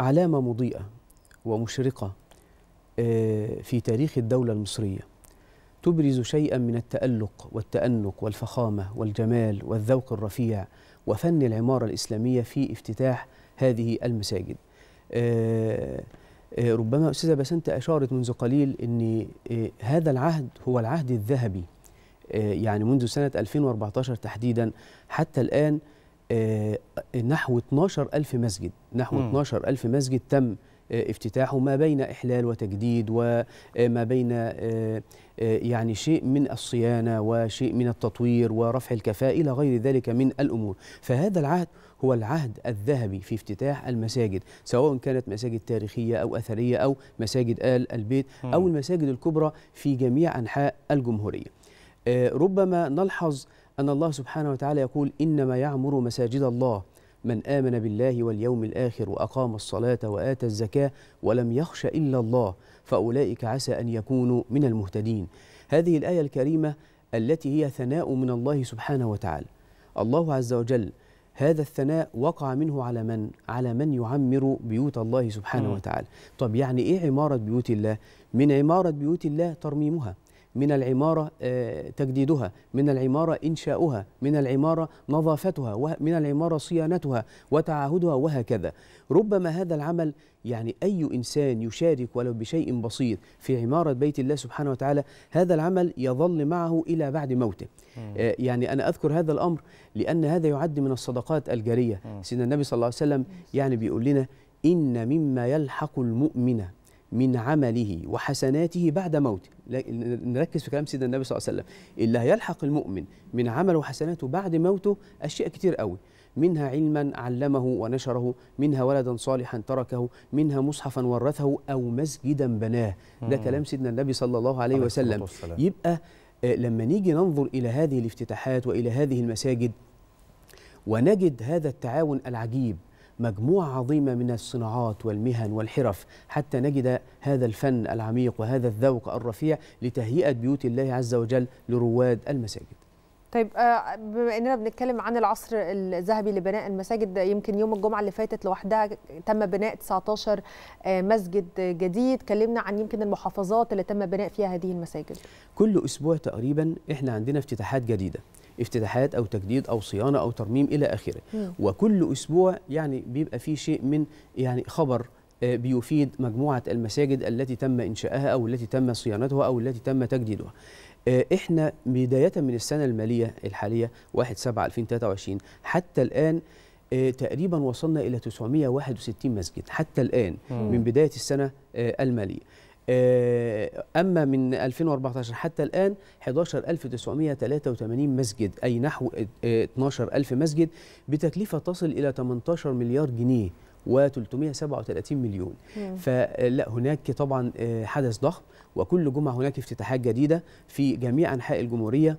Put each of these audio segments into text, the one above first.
علامة مضيئة ومشرقة آه، في تاريخ الدولة المصرية تبرز شيئا من التألق والتأنق والفخامة والجمال والذوق الرفيع وفن العمارة الإسلامية في افتتاح هذه المساجد آه، آه، ربما أستاذة بسنت أشارت منذ قليل أن هذا العهد هو العهد الذهبي يعني منذ سنة 2014 تحديدا حتى الآن آه، نحو 12000 مسجد نحو 12000 مسجد تم آه، افتتاحه ما بين إحلال وتجديد وما آه، بين يعني شيء من الصيانة وشيء من التطوير ورفع الكفاءة إلى غير ذلك من الأمور فهذا العهد هو العهد الذهبي في افتتاح المساجد سواء كانت مساجد تاريخية أو أثرية أو مساجد آل البيت أو المساجد الكبرى في جميع أنحاء الجمهورية ربما نلحظ أن الله سبحانه وتعالى يقول إنما يعمر مساجد الله من آمن بالله واليوم الآخر وأقام الصلاة وآتى الزكاة ولم يخش إلا الله فأولئك عسى أن يكونوا من المهتدين هذه الآية الكريمة التي هي ثناء من الله سبحانه وتعالى الله عز وجل هذا الثناء وقع منه على من؟ على من يعمر بيوت الله سبحانه م. وتعالى. طب يعني ايه عماره بيوت الله؟ من عماره بيوت الله ترميمها من العمارة آه، تجديدها من العمارة إنشاؤها من العمارة نظافتها من العمارة صيانتها وتعهدها وهكذا ربما هذا العمل يعني أي إنسان يشارك ولو بشيء بسيط في عمارة بيت الله سبحانه وتعالى هذا العمل يظل معه إلى بعد موته آه، يعني أنا أذكر هذا الأمر لأن هذا يعد من الصدقات الجارية سيدنا النبي صلى الله عليه وسلم يعني بيقول لنا إن مما يلحق المؤمن من عمله وحسناته بعد موته نركز في كلام سيدنا النبي صلى الله عليه وسلم اللي هيلحق المؤمن من عمله وحسناته بعد موته أشياء كتير قوي منها علما علمه ونشره منها ولدا صالحا تركه منها مصحفا ورثه أو مسجدا بناه ده كلام سيدنا النبي صلى الله عليه وسلم يبقى آه، لما نيجي ننظر إلى هذه الافتتاحات وإلى هذه المساجد ونجد هذا التعاون العجيب مجموعة عظيمة من الصناعات والمهن والحرف حتى نجد هذا الفن العميق وهذا الذوق الرفيع لتهيئة بيوت الله عز وجل لرواد المساجد طيب آه، بما اننا بنتكلم عن العصر الذهبي لبناء المساجد يمكن يوم الجمعه اللي فاتت لوحدها تم بناء 19 آه، مسجد جديد كلمنا عن يمكن المحافظات اللي تم بناء فيها هذه المساجد كل اسبوع تقريبا احنا عندنا افتتاحات جديده افتتاحات او تجديد او صيانه او ترميم الى اخره وكل اسبوع يعني بيبقى في شيء من يعني خبر آه، بيفيد مجموعة المساجد التي تم إنشائها أو التي تم صيانتها أو التي تم تجديدها آه، إحنا بداية من السنة المالية الحالية 1/7/2023 حتى الآن آه، تقريبا وصلنا إلى 961 مسجد حتى الآن من بداية السنة المالية أما من 2014 حتى الآن 11983 مسجد أي نحو 12000 مسجد بتكلفة تصل إلى 18 مليار جنيه و337 مليون مم. فلا هناك طبعا آه، حدث ضخم وكل جمعة هناك افتتاحات جديدة في جميع أنحاء الجمهورية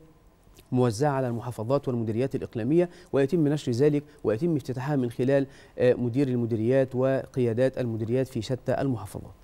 موزعة على المحافظات والمديريات الإقليمية ويتم نشر ذلك ويتم افتتاحها من خلال آه، مدير المديريات وقيادات المديريات في شتى المحافظات